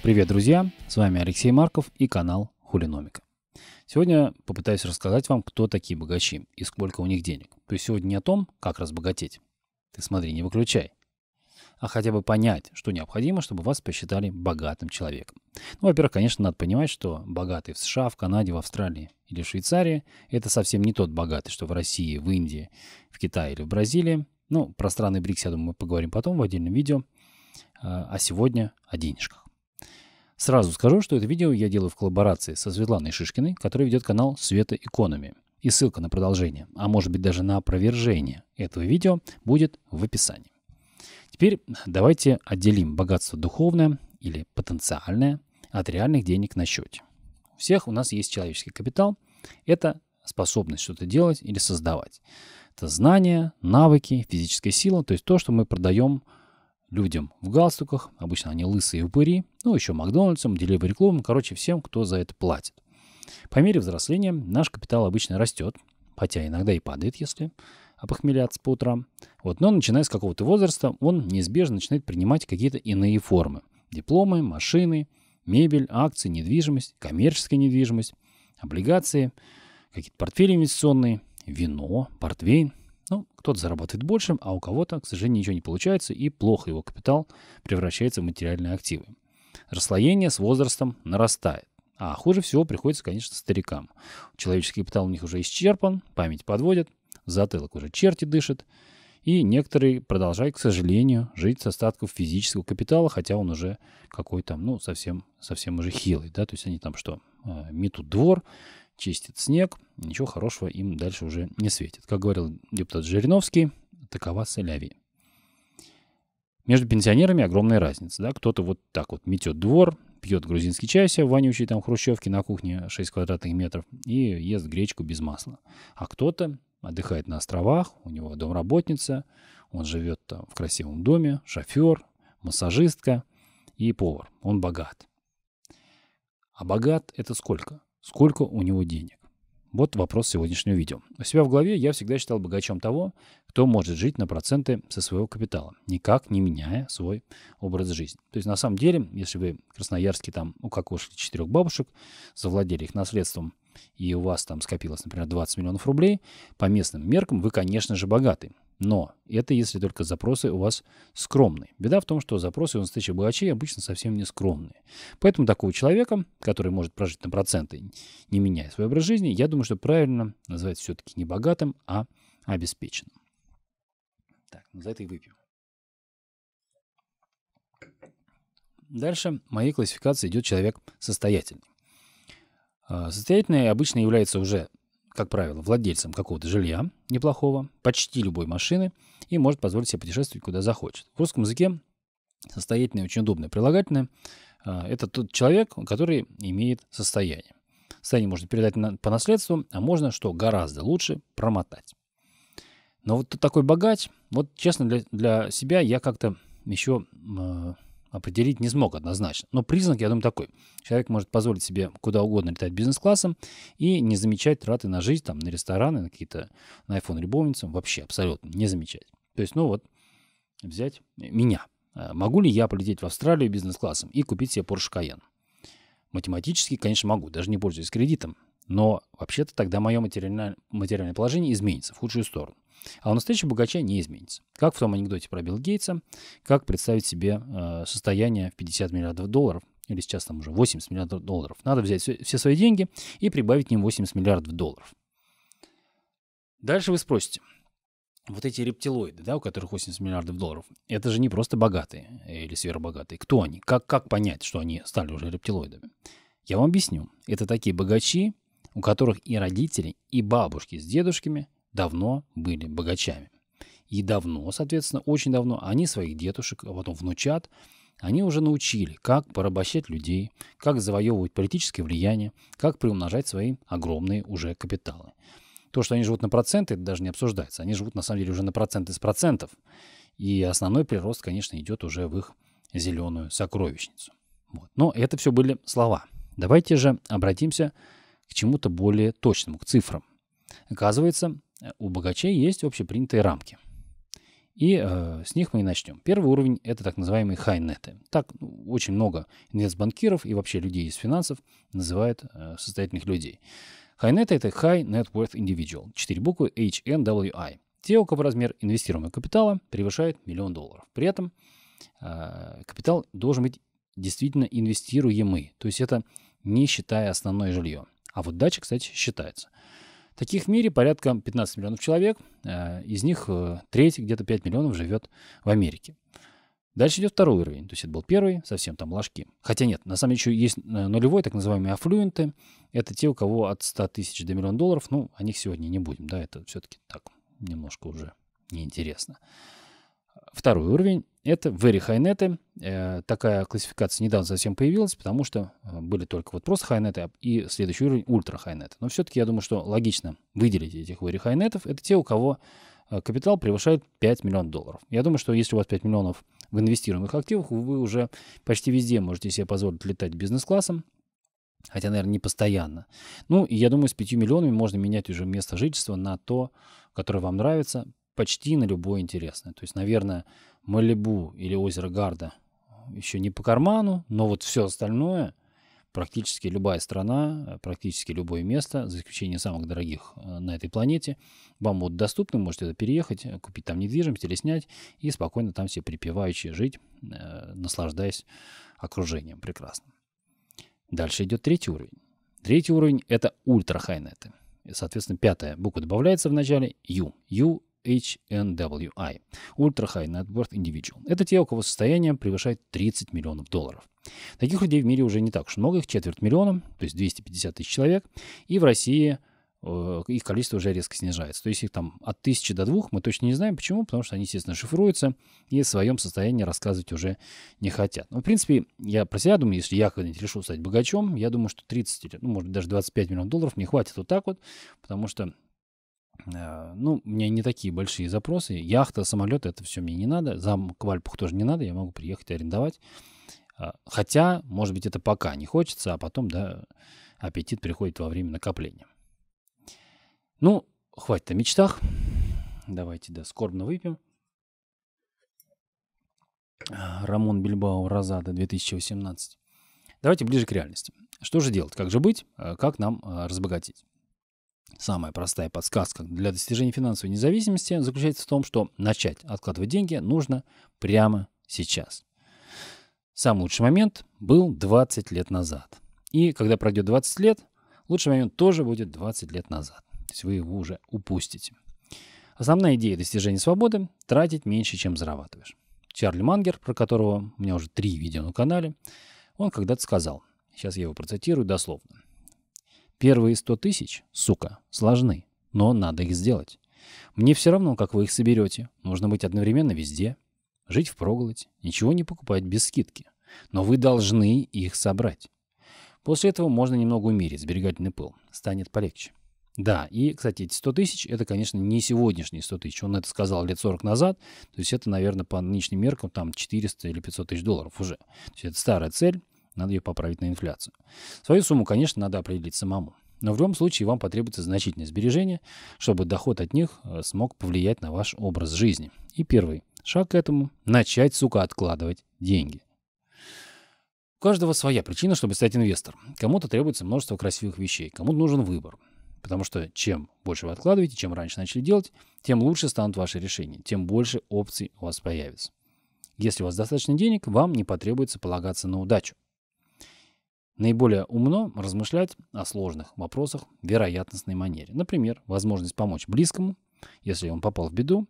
Привет, друзья! С вами Алексей Марков и канал Хулиномика. Сегодня попытаюсь рассказать вам, кто такие богачи и сколько у них денег. То есть сегодня не о том, как разбогатеть. Ты смотри, не выключай. А хотя бы понять, что необходимо, чтобы вас посчитали богатым человеком. Ну, во-первых, конечно, надо понимать, что богатый в США, в Канаде, в Австралии или в Швейцарии – это совсем не тот богатый, что в России, в Индии, в Китае или в Бразилии. Ну, про страны БРИКС, я думаю, мы поговорим потом в отдельном видео. А, а сегодня о денежках. Сразу скажу, что это видео я делаю в коллаборации со Светланой Шишкиной, которая ведет канал Света Экономи. И ссылка на продолжение, а может быть даже на опровержение этого видео будет в описании. Теперь давайте отделим богатство духовное или потенциальное от реальных денег на счете. У всех у нас есть человеческий капитал. Это способность что-то делать или создавать. Это знания, навыки, физическая сила, то есть то, что мы продаем людям в галстуках, обычно они лысые упыри, ну еще Макдональдсом Delivery Club, ну, короче, всем, кто за это платит. По мере взросления наш капитал обычно растет, хотя иногда и падает, если опохмеляться по утрам. Вот, но начиная с какого-то возраста, он неизбежно начинает принимать какие-то иные формы. Дипломы, машины, мебель, акции, недвижимость, коммерческая недвижимость, облигации, какие-то портфели инвестиционные, вино, портвейн, ну, кто-то зарабатывает больше, а у кого-то, к сожалению, ничего не получается, и плохо его капитал превращается в материальные активы. Расслоение с возрастом нарастает. А хуже всего приходится, конечно, старикам. Человеческий капитал у них уже исчерпан, память подводит, затылок уже черти дышит. И некоторые продолжают, к сожалению, жить с остатков физического капитала, хотя он уже какой-то, ну, совсем, совсем уже хилый, да, то есть они там что, э, метут двор, чистит снег, ничего хорошего им дальше уже не светит. Как говорил депутат Жириновский, такова соляви. Между пенсионерами огромная разница. Да? Кто-то вот так вот метет двор, пьет грузинский чай себе в там хрущевке на кухне 6 квадратных метров и ест гречку без масла. А кто-то отдыхает на островах, у него домработница, он живет там в красивом доме, шофер, массажистка и повар. Он богат. А богат это сколько? сколько у него денег. Вот вопрос сегодняшнего видео. У себя в голове я всегда считал богачом того, кто может жить на проценты со своего капитала, никак не меняя свой образ жизни. То есть на самом деле, если вы в Красноярске там укокошили четырех бабушек, завладели их наследством, и у вас там скопилось, например, 20 миллионов рублей, по местным меркам вы, конечно же, богаты. Но это если только запросы у вас скромные. Беда в том, что запросы у настоящих богачей обычно совсем не скромные. Поэтому такого человека, который может прожить на проценты, не меняя свой образ жизни, я думаю, что правильно называть все-таки не богатым, а обеспеченным. Так, за это и выпьем. Дальше в моей классификации идет человек состоятельный. А, состоятельный обычно является уже как правило, владельцем какого-то жилья неплохого, почти любой машины, и может позволить себе путешествовать куда захочет. В русском языке состоятельное очень удобное прилагательное а, – это тот человек, который имеет состояние. Состояние можно передать на, по наследству, а можно, что гораздо лучше, промотать. Но вот такой богач, вот честно для, для себя я как-то еще а определить не смог однозначно. Но признак, я думаю, такой. Человек может позволить себе куда угодно летать бизнес-классом и не замечать траты на жизнь, там, на рестораны, на какие-то, на iPhone-любовницу. Вообще абсолютно не замечать. То есть, ну вот, взять меня. А могу ли я полететь в Австралию бизнес-классом и купить себе Porsche Cayenne? Математически, конечно, могу, даже не пользуясь кредитом. Но вообще-то тогда мое материальное, материальное положение изменится в худшую сторону. А у настоящего богача не изменится. Как в том анекдоте про Билл Гейтса, как представить себе э, состояние в 50 миллиардов долларов, или сейчас там уже 80 миллиардов долларов. Надо взять все свои деньги и прибавить к ним 80 миллиардов долларов. Дальше вы спросите, вот эти рептилоиды, да, у которых 80 миллиардов долларов, это же не просто богатые или сверхбогатые. Кто они? Как, как понять, что они стали уже рептилоидами? Я вам объясню. Это такие богачи, у которых и родители, и бабушки с дедушками давно были богачами. И давно, соответственно, очень давно они своих дедушек, а потом внучат, они уже научили, как порабощать людей, как завоевывать политическое влияние, как приумножать свои огромные уже капиталы. То, что они живут на проценты, это даже не обсуждается. Они живут, на самом деле, уже на проценты с процентов. И основной прирост, конечно, идет уже в их зеленую сокровищницу. Вот. Но это все были слова. Давайте же обратимся к чему-то более точному, к цифрам. Оказывается, э, у богачей есть общепринятые рамки. И э, с них мы и начнем. Первый уровень – это так называемые хайнеты. Так ну, очень много инвестбанкиров и вообще людей из финансов называют э, состоятельных людей. Хайнеты – это High Net Worth Individual. Четыре буквы HNWI. Те, у кого размер инвестируемого капитала превышает миллион долларов. При этом э, капитал должен быть действительно инвестируемый. То есть это не считая основное жилье. А вот дача, кстати, считается. Таких в мире порядка 15 миллионов человек, э, из них э, треть, где-то 5 миллионов, живет в Америке. Дальше идет второй уровень, то есть это был первый, совсем там ложки. Хотя нет, на самом деле еще есть э, нулевой, так называемые афлюенты. Это те, у кого от 100 тысяч до миллиона долларов, ну, о них сегодня не будем, да, это все-таки так немножко уже неинтересно. Второй уровень это very high-net. Э, такая классификация недавно совсем появилась, потому что э, были только вот просто high-net а, и следующий уровень ультра high-net. Но все-таки я думаю, что логично выделить этих very high-net. Это те, у кого э, капитал превышает 5 миллионов долларов. Я думаю, что если у вас 5 миллионов в инвестируемых активах, вы уже почти везде можете себе позволить летать бизнес-классом, хотя, наверное, не постоянно. Ну, и я думаю, с 5 миллионами можно менять уже место жительства на то, которое вам нравится, почти на любое интересное. То есть, наверное, Малибу или озеро Гарда еще не по карману, но вот все остальное, практически любая страна, практически любое место, за исключением самых дорогих э, на этой планете, вам будут доступны, можете это переехать, купить там недвижимость или снять и спокойно там все припеваючи жить, э, наслаждаясь окружением прекрасным. Дальше идет третий уровень. Третий уровень — это ультра хайнеты. Соответственно, пятая буква добавляется в начале — U. U HNWI – Ultra High Net Worth Individual. Это те, у кого состояние превышает 30 миллионов долларов. Таких людей в мире уже не так уж много, их четверть миллиона, то есть 250 тысяч человек, и в России э, их количество уже резко снижается. То есть их там от тысячи до двух, мы точно не знаем почему, потому что они, естественно, шифруются и в своем состоянии рассказывать уже не хотят. Но, ну, в принципе, я про себя думаю, если я когда-нибудь решу стать богачом, я думаю, что 30, ну, может быть, даже 25 миллионов долларов мне хватит вот так вот, потому что Э, ну, у меня не такие большие запросы. Яхта, самолет, это все мне не надо. Зам к Вальпуху тоже не надо, я могу приехать арендовать. А, хотя, может быть, это пока не хочется, а потом, да, аппетит приходит во время накопления. Ну, хватит о мечтах. Давайте, да, скорбно выпьем. А, Рамон Бильбао Розада 2018. Давайте ближе к реальности. Что же делать? Как же быть? А, как нам разбогатеть? Самая простая подсказка для достижения финансовой независимости заключается в том, что начать откладывать деньги нужно прямо сейчас. Самый лучший момент был 20 лет назад. И когда пройдет 20 лет, лучший момент тоже будет 20 лет назад. То есть вы его уже упустите. Основная идея достижения свободы – тратить меньше, чем зарабатываешь. Чарли Мангер, про которого у меня уже три видео на канале, он когда-то сказал, сейчас я его процитирую дословно. Первые сто тысяч, сука, сложны, но надо их сделать. Мне все равно, как вы их соберете. Нужно быть одновременно везде. Жить в проголодь, ничего не покупать без скидки. Но вы должны их собрать. После этого можно немного умерить сберегательный пыл. Станет полегче. Да, и, кстати, эти 100 тысяч, это, конечно, не сегодняшние 100 тысяч. Он это сказал лет 40 назад. То есть это, наверное, по нынешним меркам там 400 или 500 тысяч долларов уже. То есть это старая цель. Надо ее поправить на инфляцию. Свою сумму, конечно, надо определить самому. Но в любом случае вам потребуется значительное сбережение, чтобы доход от них э, смог повлиять на ваш образ жизни. И первый шаг к этому – начать, сука, откладывать деньги. У каждого своя причина, чтобы стать инвестором. Кому-то требуется множество красивых вещей, кому-то нужен выбор. Потому что чем больше вы откладываете, чем раньше начали делать, тем лучше станут ваши решения, тем больше опций у вас появится. Если у вас достаточно денег, вам не потребуется полагаться на удачу. Наиболее умно размышлять о сложных вопросах в вероятностной манере. Например, возможность помочь близкому, если он попал в беду,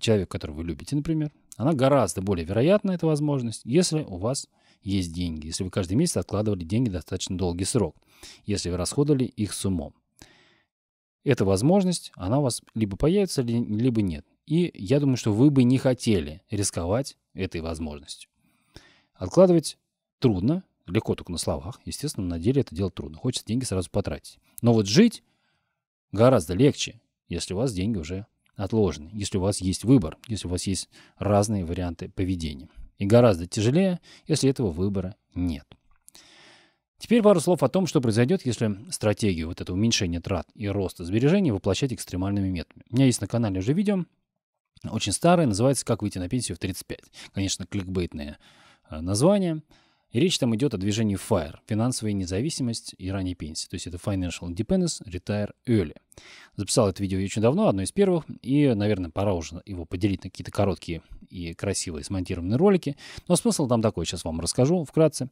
человек, которого вы любите, например, она гораздо более вероятна, эта возможность, если у вас есть деньги, если вы каждый месяц откладывали деньги достаточно долгий срок, если вы расходовали их с умом. Эта возможность, она у вас либо появится, либо нет. И я думаю, что вы бы не хотели рисковать этой возможностью. Откладывать трудно, Легко только на словах. Естественно, на деле это делать трудно. Хочется деньги сразу потратить. Но вот жить гораздо легче, если у вас деньги уже отложены, если у вас есть выбор, если у вас есть разные варианты поведения. И гораздо тяжелее, если этого выбора нет. Теперь пару слов о том, что произойдет, если стратегию вот это уменьшение трат и роста сбережений воплощать экстремальными методами. У меня есть на канале уже видео, очень старое, называется «Как выйти на пенсию в 35». Конечно, кликбейтное э, название – и речь там идет о движении FIRE – финансовая независимость и ранние пенсии. То есть это Financial Independence Retire Early. Записал это видео очень давно, одно из первых, и, наверное, пора уже его поделить на какие-то короткие и красивые смонтированные ролики. Но смысл там такой, сейчас вам расскажу вкратце.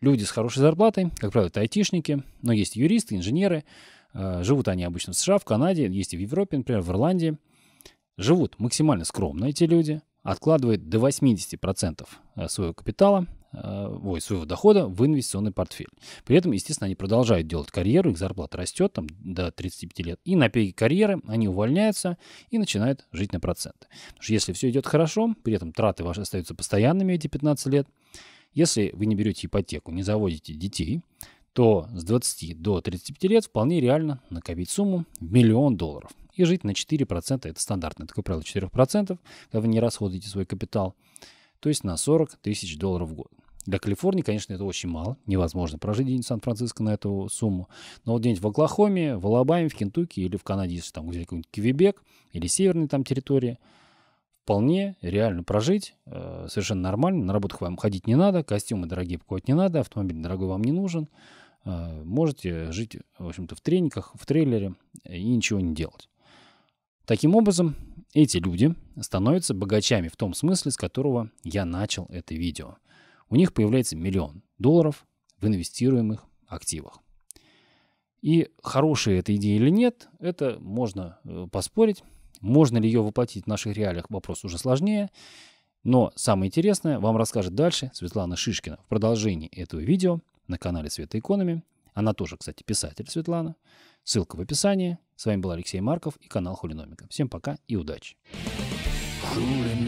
Люди с хорошей зарплатой, как правило, это айтишники, но есть юристы, инженеры. Э, живут они обычно в США, в Канаде, есть и в Европе, например, в Ирландии. Живут максимально скромно эти люди, откладывают до 80% э, своего капитала, Э, ой, своего дохода в инвестиционный портфель. При этом, естественно, они продолжают делать карьеру, их зарплата растет там, до 35 лет. И на пике карьеры они увольняются и начинают жить на проценты. Потому что если все идет хорошо, при этом траты ваши остаются постоянными эти 15 лет, если вы не берете ипотеку, не заводите детей, то с 20 до 35 лет вполне реально накопить сумму в миллион долларов и жить на 4%. Это стандартное такое правило 4%, когда вы не расходуете свой капитал то есть на 40 тысяч долларов в год. Для Калифорнии, конечно, это очень мало. Невозможно прожить день в Сан-Франциско на эту сумму. Но вот где в Оклахоме, в Алабаме, в Кентукки или в Канаде, если там взять какой-нибудь Квебек или северные там территории, вполне реально прожить, э, совершенно нормально. На работу вам ходить не надо, костюмы дорогие покупать не надо, автомобиль дорогой вам не нужен. Э, можете жить, в общем-то, в трениках, в трейлере и ничего не делать. Таким образом, эти люди становятся богачами в том смысле, с которого я начал это видео – у них появляется миллион долларов в инвестируемых активах. И хорошая эта идея или нет, это можно э, поспорить. Можно ли ее воплотить в наших реалиях, вопрос уже сложнее. Но самое интересное вам расскажет дальше Светлана Шишкина в продолжении этого видео на канале Света Экономи. Она тоже, кстати, писатель Светлана. Ссылка в описании. С вами был Алексей Марков и канал Хулиномика. Всем пока и удачи. Хулиномика.